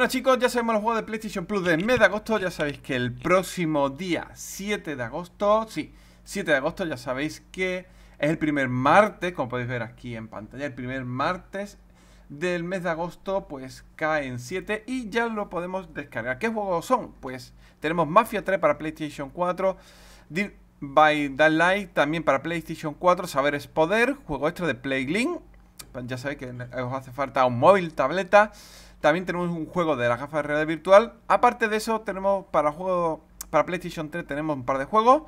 Bueno chicos, ya sabemos los juegos de PlayStation Plus del mes de agosto, ya sabéis que el próximo día 7 de agosto, sí, 7 de agosto ya sabéis que es el primer martes, como podéis ver aquí en pantalla, el primer martes del mes de agosto pues cae en 7 y ya lo podemos descargar. ¿Qué juegos son? Pues tenemos Mafia 3 para PlayStation 4, Deep by light también para PlayStation 4, Saber es Poder, juego extra de PlayLink, pues ya sabéis que os hace falta un móvil, tableta, también tenemos un juego de la gafa de realidad virtual. Aparte de eso, tenemos para juego para PlayStation 3 tenemos un par de juegos.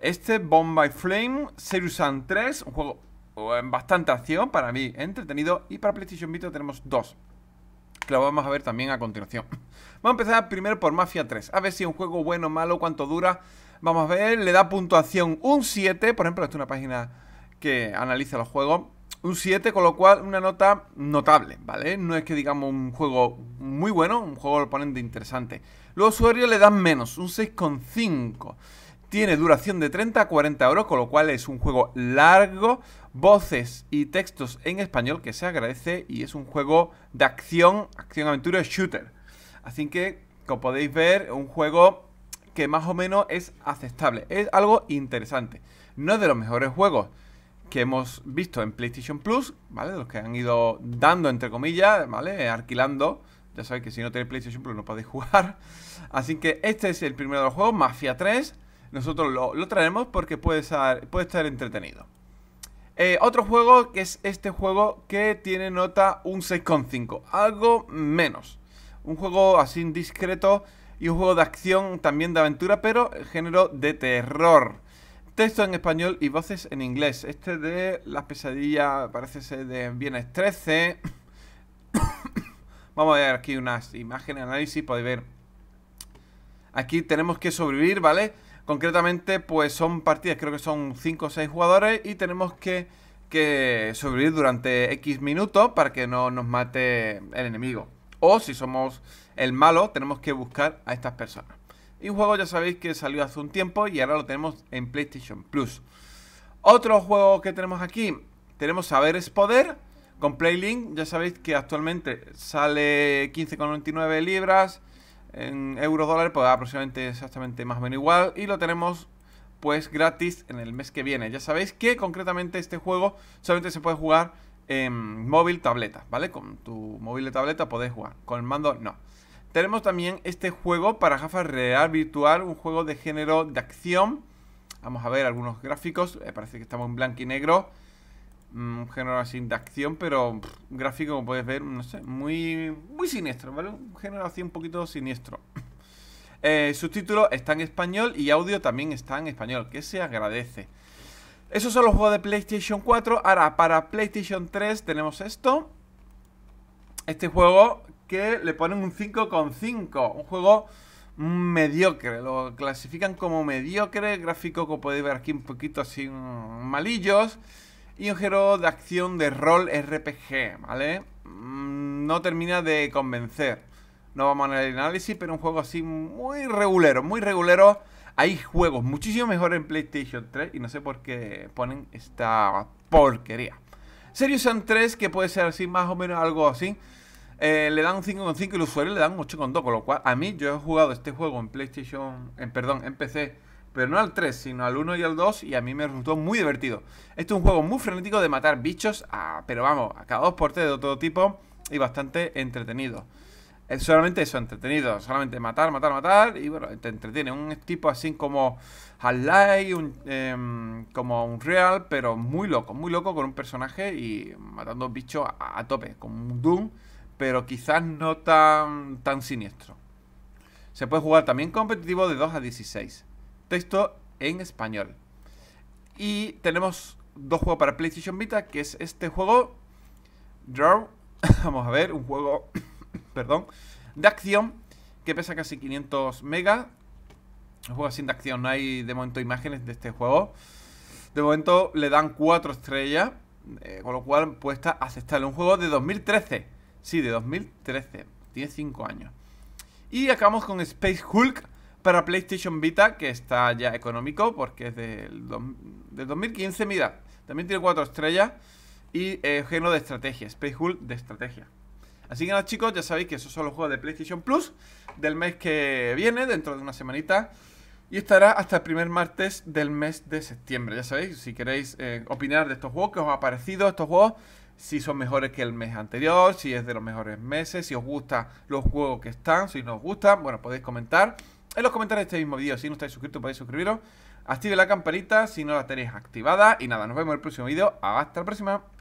Este, Bomb by Flame, Serusan 3, un juego oh, en bastante acción, para mí entretenido. Y para PlayStation Vita tenemos dos, que lo vamos a ver también a continuación. Vamos a empezar primero por Mafia 3. A ver si es un juego bueno, malo, cuánto dura. Vamos a ver, le da puntuación un 7. Por ejemplo, esta es una página que analiza los juegos un 7, con lo cual una nota notable, ¿vale? No es que digamos un juego muy bueno, un juego ponen de interesante. Los usuarios le dan menos, un 6,5. Tiene duración de 30 a 40 euros, con lo cual es un juego largo, voces y textos en español que se agradece y es un juego de acción, acción-aventura shooter. Así que, como podéis ver, un juego que más o menos es aceptable, es algo interesante. No es de los mejores juegos, que hemos visto en PlayStation Plus, ¿vale? Los que han ido dando, entre comillas, ¿vale? Alquilando. Ya sabéis que si no tenéis PlayStation Plus no podéis jugar. Así que este es el primero de los juegos, Mafia 3. Nosotros lo, traemos porque puede, estar entretenido. Eh, otro juego que es este juego que tiene nota un 6,5. Algo menos. Un juego así indiscreto y un juego de acción, también de aventura, pero género de terror. Texto en español y voces en inglés. Este de las pesadillas parece ser de Viernes 13. Vamos a ver aquí unas imágenes, análisis, podéis ver. Aquí tenemos que sobrevivir, ¿vale? Concretamente, pues son partidas, creo que son 5 o 6 jugadores y tenemos que sobrevivir durante X minutos para que no nos mate el enemigo. O si somos el malo, tenemos que buscar a estas personas. Y un juego ya sabéis que salió hace un tiempo y ahora lo tenemos en PlayStation Plus. Otro juego que tenemos aquí, tenemos Saber es Poder con Playlink. Ya sabéis que actualmente sale 15,99 libras. En euro dólares, pues aproximadamente exactamente más o menos igual. Y lo tenemos pues gratis en el mes que viene. Ya sabéis que concretamente este juego solamente se puede jugar en móvil tableta, ¿vale? Con tu móvil de tableta podés jugar, con el mando no. Tenemos también este juego para gafas real virtual, un juego de género de acción. Vamos a ver algunos gráficos, parece que estamos en blanco y negro. Mm, un género así de acción, pero gráfico como puedes ver, no sé, muy, muy siniestro, ¿vale? Un género así un poquito siniestro. Eh, subtítulos están en español y audio también está en español, que se agradece. Esos son los juegos de PlayStation 4. Ahora, para PlayStation 3 tenemos esto. Este juego que le ponen un 5,5. Un juego mediocre. Lo clasifican como mediocre. Gráfico, como podéis ver aquí, un poquito así malillos. Y un género de acción de rol RPG, ¿vale? Mm, no termina de convencer. No vamos a el análisis, pero un juego así muy regulero, muy regulero. Hay juegos muchísimo mejores en PlayStation 3 y no sé por qué ponen esta porquería. series Sam 3, que puede ser así, más o menos algo así. Eh, le dan un 5,5 y los usuario le dan un 8,2. Con lo cual, a mí yo he jugado este juego en PlayStation, en, perdón, en PC, pero no al 3, sino al 1 y al 2, y a mí me resultó muy divertido. Este es un juego muy frenético de matar bichos, pero vamos, a cada dos por de todo tipo y bastante entretenido. solamente eso, entretenido. Solamente matar, matar, matar. Y bueno, te entretiene. Un tipo así como Al life un, em, como un real, pero muy loco, muy loco con un personaje y matando bichos a, a tope, como un Doom pero quizás no tan, tan siniestro. Se puede jugar también competitivo de 2 a 16. Texto en español. Y tenemos dos juegos para PlayStation Vita, que es este juego, Draw, vamos a ver, un juego, perdón, de acción, que pesa casi 500 megas. Un juego sin de acción, no hay de momento imágenes de este juego. De momento le dan 4 estrellas, eh, con lo cual puesta aceptarle. Un juego de 2013 Sí, de 2013. Tiene 5 años. Y acabamos con Space Hulk para PlayStation Vita, que está ya económico porque es del, 2015. Mira, también tiene 4 estrellas y eh, género de estrategia, Space Hulk de estrategia. Así que nada chicos, ya sabéis que esos son los juegos de PlayStation Plus del mes que viene, dentro de una semanita. Y estará hasta el primer martes del mes de septiembre. Ya sabéis, si queréis eh, opinar de estos juegos, que os ha parecido estos juegos, si son mejores que el mes anterior, si es de los mejores meses, si os gustan los juegos que están, si no os gustan, bueno, podéis comentar en los comentarios de este mismo vídeo. Si no estáis suscritos, podéis suscribiros. Active la campanita si no la tenéis activada. Y nada, nos vemos en el próximo vídeo. Hasta la próxima.